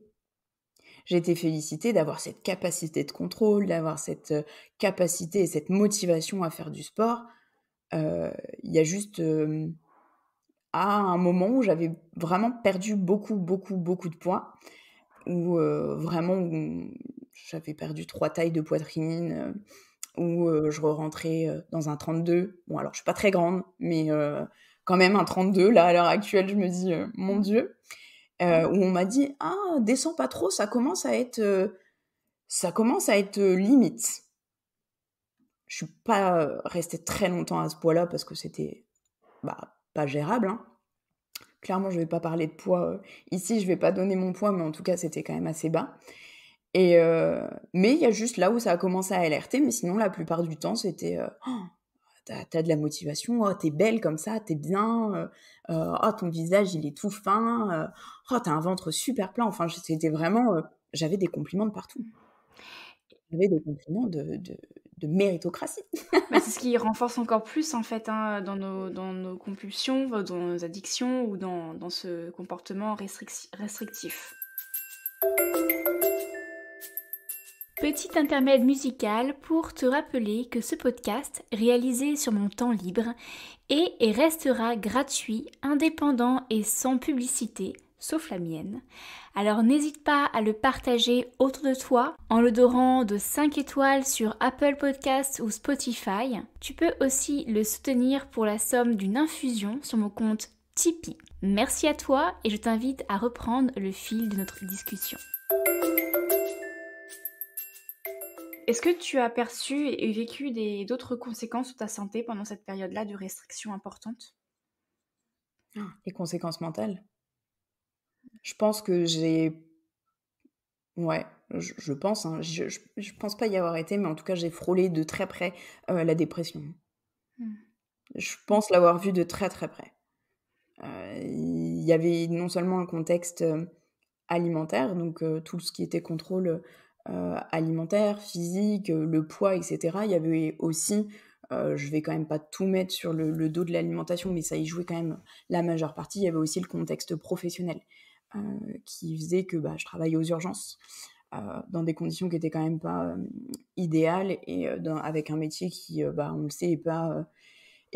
J'ai été félicitée d'avoir cette capacité de contrôle, d'avoir cette capacité et cette motivation à faire du sport. Il y a juste à un moment où j'avais vraiment perdu beaucoup, beaucoup, beaucoup de poids, où vraiment j'avais perdu trois tailles de poitrine, euh, où je re rentrais dans un 32. Bon, alors je suis pas très grande, mais quand même un 32, là, à l'heure actuelle, je me dis, mon Dieu. Euh, où on m'a dit ah descends pas trop, ça commence à être euh, ça commence à être euh, limite. Je suis pas restée très longtemps à ce poids-là parce que c'était bah, pas gérable. Hein. Clairement, je vais pas parler de poids ici, je vais pas donner mon poids, mais en tout cas, c'était quand même assez bas. Et mais il y a juste là où ça a commencé à alerter, mais sinon la plupart du temps c'était oh, t'as as de la motivation, oh, t'es belle comme ça, t'es bien, euh, euh, oh, ton visage, il est tout fin, euh, oh, t'as un ventre super plat. Enfin, c'était vraiment, j'avais des compliments de partout. J'avais des compliments de, de, de méritocratie. Bah, c'est ce qui renforce encore plus, en fait, hein, dans, nos, dans, nos, compulsions, dans nos addictions ou dans, dans ce comportement restrictif. Petit intermède musical pour te rappeler que ce podcast, réalisé sur mon temps libre, est et restera gratuit, indépendant et sans publicité, sauf la mienne. Alors n'hésite pas à le partager autour de toi en le dorant de 5 étoiles sur Apple Podcasts ou Spotify. Tu peux aussi le soutenir pour la somme d'une infusion sur mon compte Tipeee. Merci à toi et je t'invite à reprendre le fil de notre discussion. Est-ce que tu as perçu et vécu des, d'autres conséquences sur ta santé pendant cette période-là de restrictions importantes ah, Les conséquences mentales Je pense que j'ai... Ouais, je, pense. Hein, je, ne pense pas y avoir été, mais en tout cas, j'ai frôlé de très près euh, la dépression. Mmh. Je pense l'avoir vue de très très près. Euh, il y avait non seulement un contexte euh, alimentaire, donc tout ce qui était contrôle euh, alimentaire, physique, euh, le poids, etc. Il y avait aussi, euh, je vais quand même pas tout mettre sur le, dos de l'alimentation, mais ça y jouait quand même la majeure partie. Il y avait aussi le contexte professionnel euh, qui faisait que bah, je travaillais aux urgences dans des conditions qui étaient quand même pas idéales et avec un métier qui, bah, on le sait, est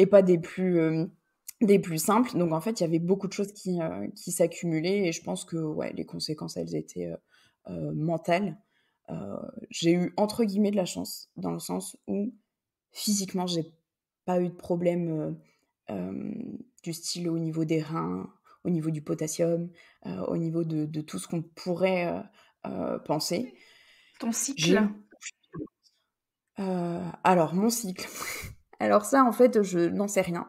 pas, des plus des plus simples. Donc en fait, il y avait beaucoup de choses qui, s'accumulaient et je pense que les conséquences, elles étaient mentales j'ai eu entre guillemets de la chance, dans le sens où physiquement, j'ai pas eu de problème du style au niveau des reins, au niveau du potassium, au niveau de, tout ce qu'on pourrait penser. Ton cycle alors, mon cycle. alors ça, en fait, je n'en sais rien.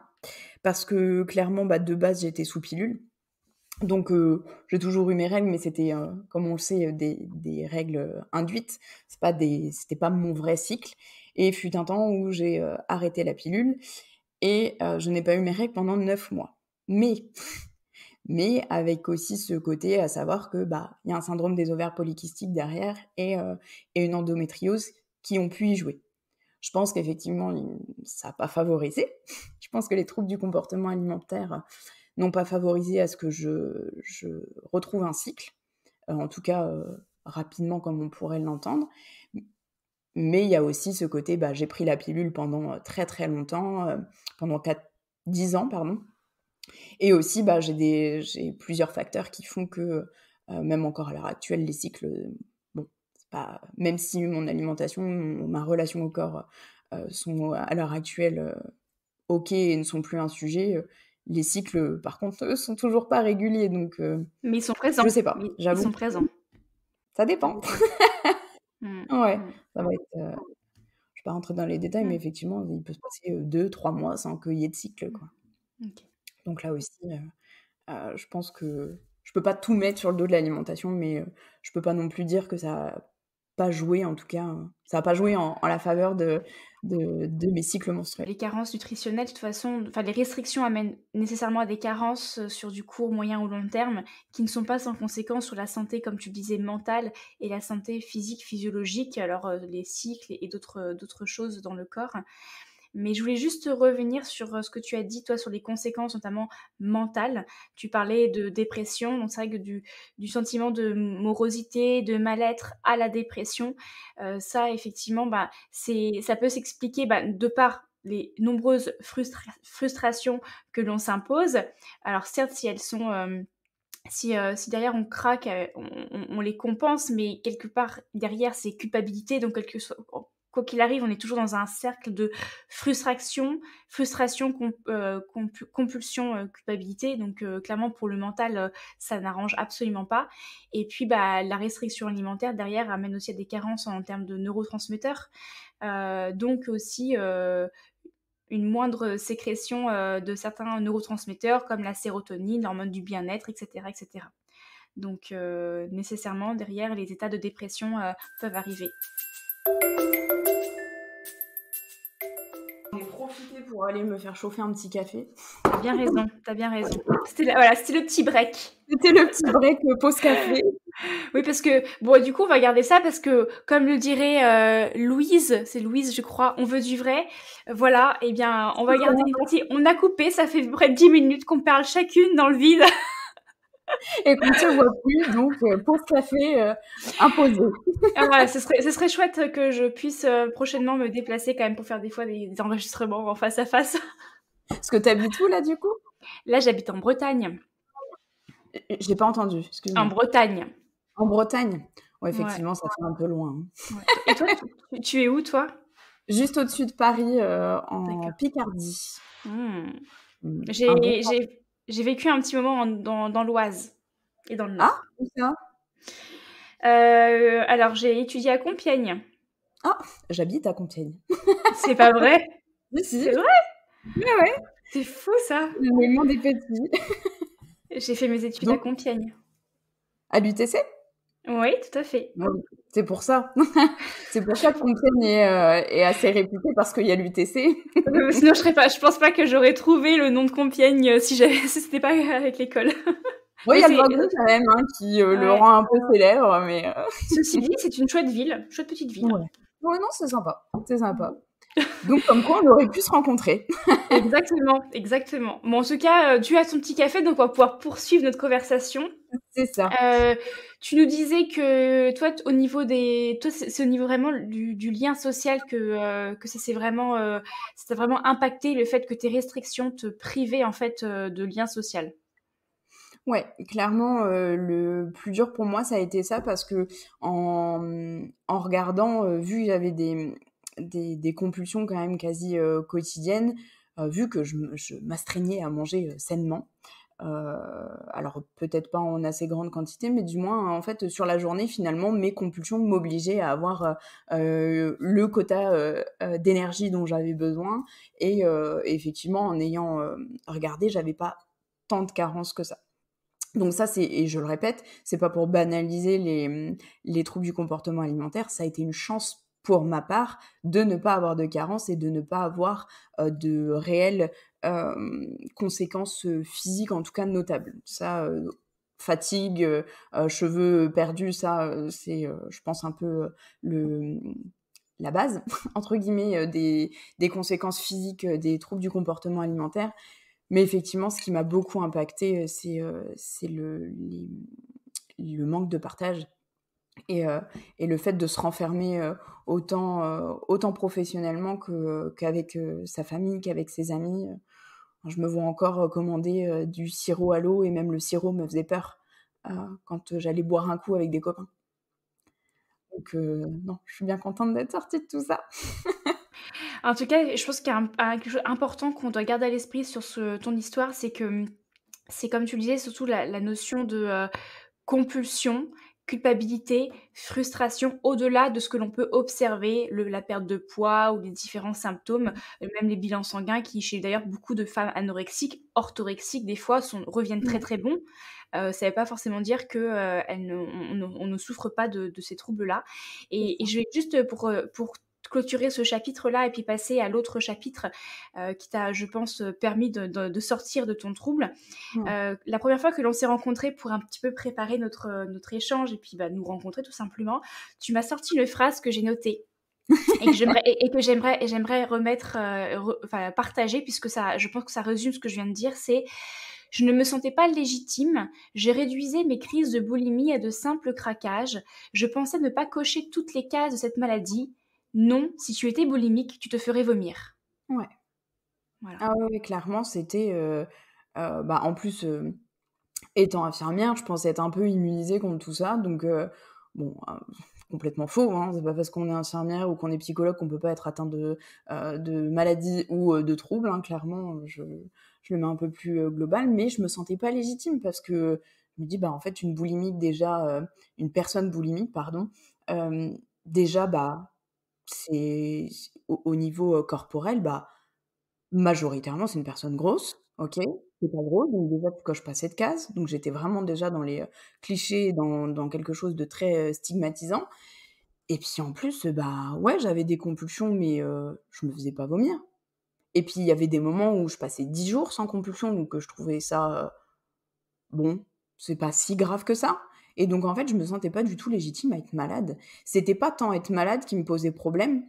Parce que clairement, bah, de base, j'étais sous pilule. Donc, euh, j'ai toujours eu mes règles, mais c'était, euh, comme on le sait, euh, des, règles induites. C'est pas c'était pas mon vrai cycle. Et il fut un temps où j'ai arrêté la pilule et je n'ai pas eu mes règles pendant neuf mois. Mais, mais avec aussi ce côté à savoir que bah il y a un syndrome des ovaires polykystiques derrière et, et une endométriose qui ont pu y jouer. Je pense qu'effectivement, ça n'a pas favorisé. Je pense que les troubles du comportement alimentaire n'ont pas favorisé à ce que je, retrouve un cycle, euh, en tout cas euh, rapidement comme on pourrait l'entendre. Mais il y a aussi ce côté, bah, j'ai pris la pilule pendant euh, très très longtemps, pendant 4, 10 ans, pardon. Et aussi, bah, j'ai plusieurs facteurs qui font que, même encore à l'heure actuelle, les cycles, bon, pas, même si mon alimentation, ma relation au corps sont à l'heure actuelle ok et ne sont plus un sujet, les cycles, par contre, eux, sont toujours pas réguliers, donc. Euh, mais ils sont présents. Je sais pas, j'avoue. Ils sont présents. Ça dépend. Mmh. Mmh. Ouais, mmh. ça va être. Euh, je vais pas rentrer dans les détails, mais effectivement, il peut se passer euh, deux, trois mois sans qu'il y ait de cycle, quoi. Donc là aussi, je pense que je peux pas tout mettre sur le dos de l'alimentation, mais je peux pas non plus dire que ça pas joué, en tout cas, hein. ça n'a pas joué en, la faveur de, de, mes cycles menstruels. Les carences nutritionnelles, de toute façon, les restrictions amènent nécessairement à des carences euh, sur du court, moyen ou long terme qui ne sont pas sans conséquence sur la santé, comme tu le disais, mentale et la santé physique, physiologique, alors euh, les cycles et d'autres, d'autres choses dans le corps. Mais je voulais juste revenir sur euh, ce que tu as dit, toi, sur les conséquences, notamment mentales. Tu parlais de dépression, donc c'est vrai que du, du, sentiment de morosité, de mal-être à la dépression, euh, ça, effectivement, bah, ça peut s'expliquer bah, de par les nombreuses frustrations que l'on s'impose. Alors certes, si elles sont... Euh, si, si, derrière on craque, on, les compense, mais quelque part derrière c'est culpabilité, donc quelque, soit qu'il arrive, on est toujours dans un cercle de frustration, frustration, euh, compulsion, euh, culpabilité. Donc euh, clairement pour le mental, ça n'arrange absolument pas. Et puis bah, la restriction alimentaire derrière amène aussi à des carences en, termes de neurotransmetteurs. donc aussi une moindre sécrétion de certains neurotransmetteurs comme la sérotonine, l'hormone du bien-être, etc., etc. Donc nécessairement derrière les états de dépression peuvent arriver. J'en profité pour aller me faire chauffer un petit café. T'as bien raison, t'as bien raison. C'était le, voilà, c'était le petit break. C'était le petit break pause café. Oui, parce que, bon, du coup, on va garder ça parce que, comme le dirait euh, Louise, c'est Louise, je crois, on veut du vrai. Voilà, et eh bien, on va garder On a coupé, ça fait près de 10 minutes qu'on parle chacune dans le vide. et qu'on ne se voit plus, donc euh, pour euh, ah, ce café imposé. ce, serait, chouette que je puisse euh, prochainement me déplacer quand même pour faire des fois des, enregistrements en face à face. Parce que tu habites où là du coup Là j'habite en Bretagne. Je l'ai pas entendu, excuse-moi. En Bretagne. En Bretagne Ouais, effectivement, ça fait un peu loin. Hein. Et toi, tu, es où toi Juste au-dessus de Paris, en Picardie. Hmm. Hmm. J'ai j'ai vécu un petit moment dans, l'Oise et dans le Nord. Ah, ça euh, Alors, j'ai étudié à Compiègne. Ah, j'habite à Compiègne. C'est pas vrai C'est vrai Mais ouais. C'est fou ça. Le moment des petits. j'ai fait mes études à Compiègne. À l'UTC oui, tout à fait. c'est pour ça. c'est pour ça que Compiègne euh, est, assez réputée parce qu'il y a l'UTC. Euh, sinon, je ne pas, je pense pas que j'aurais trouvé le nom de Compiègne euh, si, ce n'était pas avec l'école. Oui, il y a le quand même hein, qui le rend un peu célèbre, mais. Ceci dit, c'est une chouette ville, chouette petite ville. non, c'est sympa, c'est sympa. Donc, comme quoi, on aurait pu se rencontrer. exactement, exactement. Bon, en tout cas, euh, tu as ton petit café, donc on va pouvoir poursuivre notre conversation. C'est ça. Euh, tu nous disais que toi, au niveau des, toi, c'est au niveau vraiment du, lien social que euh, que ça s'est vraiment, vraiment impacté le fait que tes restrictions te privaient en fait de lien social. Ouais, clairement, le plus dur pour moi, ça a été ça parce que en, regardant, vu j'avais des, des, compulsions quand même quasi euh, quotidiennes, euh, vu que je, m'astreignais à manger euh, sainement. alors peut-être pas en assez grande quantité, mais du moins en fait sur la journée finalement mes compulsions m'obligeaient à avoir le quota d'énergie dont j'avais besoin et effectivement en ayant regardé j'avais pas tant de carences que ça. Donc ça, c'est et je le répète, c'est pas pour banaliser les, les troubles du comportement alimentaire. Ça a été une chance pour ma part, de ne pas avoir de carence et de ne pas avoir euh, de réelles euh, conséquences euh, physiques, en tout cas notables. Ça, fatigue, cheveux perdus, ça, c'est, je pense, un peu le la base, entre guillemets, des, des, conséquences physiques des troubles du comportement alimentaire. Mais effectivement, ce qui m'a beaucoup impacté, c'est, c'est le, le manque de partage euh, et, le fait de se renfermer euh, autant, euh, autant professionnellement qu'avec sa famille, qu'avec ses amis. je me vois encore commander du sirop à l'eau et même le sirop me faisait peur quand j'allais boire un coup avec des copains. Donc non, je suis bien contente d'être sortie de tout ça. en tout cas, je pense qu'il y a quelque chose important qu'on doit garder à l'esprit sur ce, ton histoire, c'est que c'est comme tu le disais, surtout la, notion de compulsion culpabilité, frustration, au-delà de ce que l'on peut observer, la perte de poids ou les différents symptômes, euh, même les bilans sanguins qui, chez d'ailleurs beaucoup de femmes anorexiques, orthorexiques, des fois, reviennent très mmh. très bons. Euh, ça ne veut pas forcément dire qu'on euh, ne, ne souffre pas de, ces troubles-là. Et, et, je vais juste, pour, pour clôturer ce chapitre-là et puis passer à l'autre chapitre euh, qui t'a, je pense, permis de, sortir de ton trouble. Euh, la première fois que l'on s'est rencontré pour un petit peu préparer notre, notre échange et puis bah, nous rencontrer tout simplement, tu m'as sorti une phrase que j'ai notée. et que j'aimerais et, j'aimerais remettre euh, enfin partager puisque ça je pense que ça résume ce que je viens de dire c'est je ne me sentais pas légitime, J'ai réduisé mes crises de boulimie à de simples craquages, je pensais ne pas cocher toutes les cases de cette maladie, non, si tu étais boulimique, tu te ferais vomir. Ouais. Ah ouais, clairement, c'était. Euh, euh, bah, en plus, euh, étant infirmière, je pensais être un peu immunisée contre tout ça. Donc, bon, complètement faux. Hein, c'est pas parce qu'on est infirmière ou qu'on est psychologue qu'on peut pas être atteint de, de maladies ou de troubles. Hein, clairement, je, je, le mets un peu plus global. Mais je me sentais pas légitime parce que je me dis, bah, en fait, une boulimique, déjà, une personne boulimique, pardon, déjà, bah c'est au, niveau corporel, bah, majoritairement, c'est une personne grosse, ok C'est pas gros, donc déjà, pourquoi je pas cette case. Donc j'étais vraiment déjà dans les clichés, dans, dans quelque chose de très stigmatisant. Et puis en plus, bah ouais, j'avais des compulsions, mais je me faisais pas vomir. Et puis il y avait des moments où je passais dix jours sans compulsion, donc je trouvais ça bon, c'est pas si grave que ça. Et donc, en fait, je me sentais pas du tout légitime à être malade. C'était pas tant être malade qui me posait problème,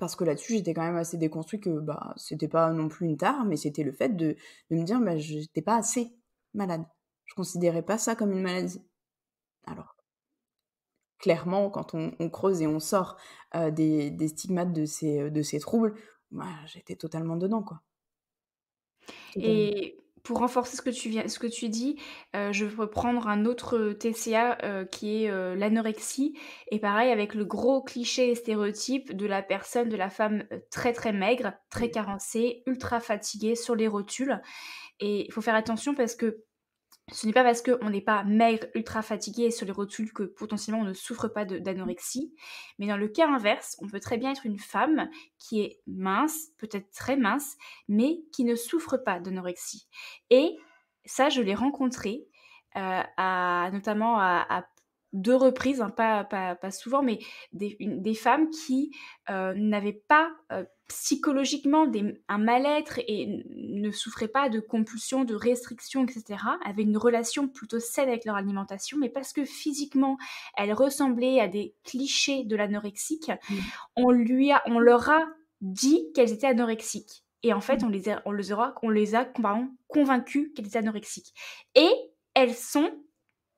parce que là-dessus, j'étais quand même assez déconstruite que bah, c'était pas non plus une tare, mais c'était le fait de, me dire, bah, j'étais pas assez malade. Je considérais pas ça comme une maladie. Alors, clairement, quand on, creuse et on sort euh, des, stigmates de ces, troubles, bah, j'étais totalement dedans, quoi. Et pour renforcer ce que tu, ce que tu dis, euh, je vais prendre un autre TCA euh, qui est euh, l'anorexie. Et pareil, avec le gros cliché et stéréotype de la personne, de la femme très très maigre, très carencée, ultra fatiguée, sur les rotules. Et il faut faire attention parce que ce n'est pas parce qu'on n'est pas maigre, ultra fatigué et sur les rotules que potentiellement on ne souffre pas d'anorexie. Mais dans le cas inverse, on peut très bien être une femme qui est mince, peut-être très mince, mais qui ne souffre pas d'anorexie. Et ça, je l'ai rencontré euh, à, notamment à, deux reprises, hein, pas, pas, pas, souvent, mais des, des femmes qui euh, n'avaient pas euh, psychologiquement un mal-être et ne souffraient pas de compulsions, de restrictions, etc., avaient une relation plutôt saine avec leur alimentation, mais parce que physiquement, elles ressemblaient à des clichés de l'anorexique, on, lui on leur a dit qu'elles étaient anorexiques. Et en fait, on les a, on les aura, on les a convaincus qu'elles étaient anorexiques. Et elles sont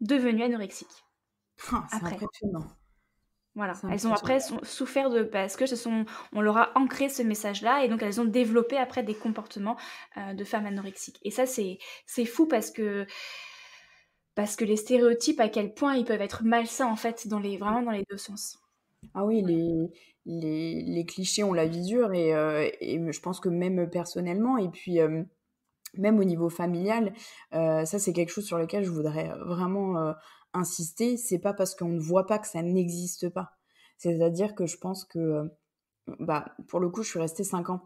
devenues anorexiques. Ah, impressionnant. Voilà. Elles ont après souffert de parce que ce sont, on leur a ancré ce message-là et donc elles ont développé après des comportements euh, de femmes anorexiques. Et ça c'est c'est fou parce que parce que les stéréotypes à quel point ils peuvent être malsains en fait dans les vraiment dans les deux sens. Ah oui, les, les, les clichés ont la visure et, euh, et, je pense que même personnellement et puis euh, même au niveau familial, ça c'est quelque chose sur lequel je voudrais vraiment insister, c'est pas parce qu'on ne voit pas que ça n'existe pas. C'est-à-dire que je pense que, euh, bah, pour le coup, je suis restée 5 ans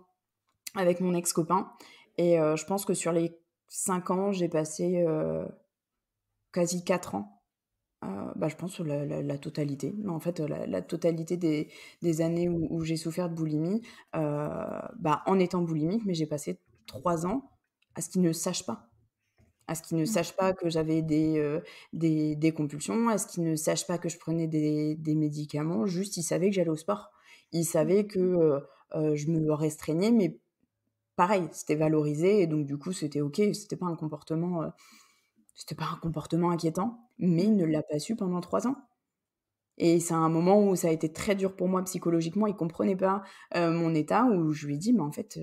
avec mon ex-copain. Et euh, je pense que sur les 5 ans, j'ai passé euh, quasi 4 ans. bah, je pense sur la, totalité. en fait, la, totalité des, années où, j'ai souffert de boulimie, bah, en étant boulimique, mais j'ai passé 3 ans à ce qu'ils ne sache pas à ce qu'il ne mmh. sache pas que j'avais euh, des, des, compulsions, à ce qu'il ne sache pas que je prenais des, médicaments, juste il savait que j'allais au sport. Il mmh. savait que euh, euh, je me restreignais, mais pareil, c'était valorisé, et donc du coup c'était ok, c'était pas un comportement... pas un comportement inquiétant, mais il ne mmh. l'a pas su pendant trois ans. Et c'est un moment où ça a été très dur pour moi psychologiquement. Il comprenait pas mon état, où je lui ai dit, mais en fait,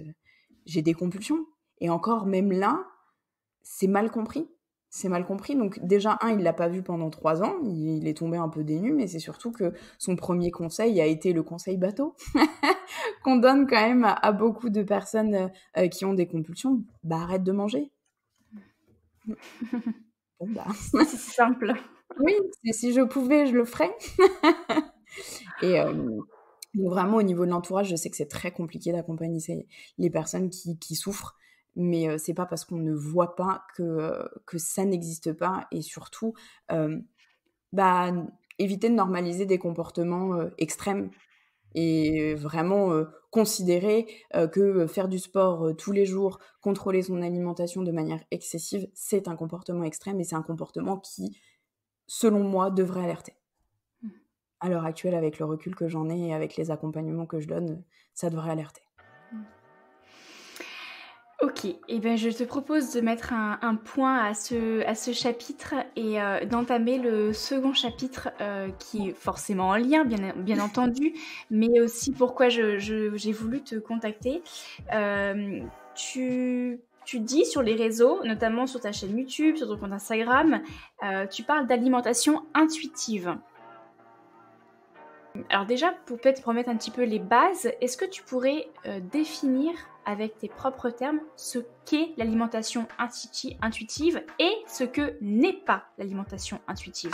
j'ai des compulsions. Et encore, même là, c'est mal compris. C'est mal compris. Donc déjà, un, il l'a pas vu pendant trois ans, il, est tombé un peu dénu, mais c'est surtout que son premier conseil a été le conseil bateau, qu'on donne quand même à, beaucoup de personnes euh, qui ont des compulsions. Bah arrête de manger. Bah. c'est simple. oui, si je pouvais, je le ferais. Et euh, vraiment, au niveau de l'entourage, je sais que c'est très compliqué d'accompagner les personnes qui souffrent mais c'est pas parce qu'on ne voit pas que, que ça n'existe pas et surtout bah, éviter de normaliser des comportements extrêmes et vraiment considérer que faire du sport tous les jours, contrôler son alimentation de manière excessive, c'est un comportement extrême et c'est un comportement qui, selon moi, devrait alerter. Mmh. À l'heure actuelle, avec le recul que j'en ai et avec les accompagnements que je donne, ça devrait alerter. Ok, et eh ben je te propose de mettre un, point à ce, à ce chapitre et euh, d'entamer le second chapitre euh, qui est forcément en lien, bien, bien entendu, mais aussi pourquoi j'ai voulu te contacter. Euh, tu, tu, dis sur les réseaux, notamment sur ta chaîne YouTube, sur ton compte Instagram, tu parles d'alimentation intuitive. Alors déjà, pour peut-être remettre un petit peu les bases, est-ce que tu pourrais définir avec tes propres termes ce qu'est l'alimentation intuitive et ce que n'est pas l'alimentation intuitive.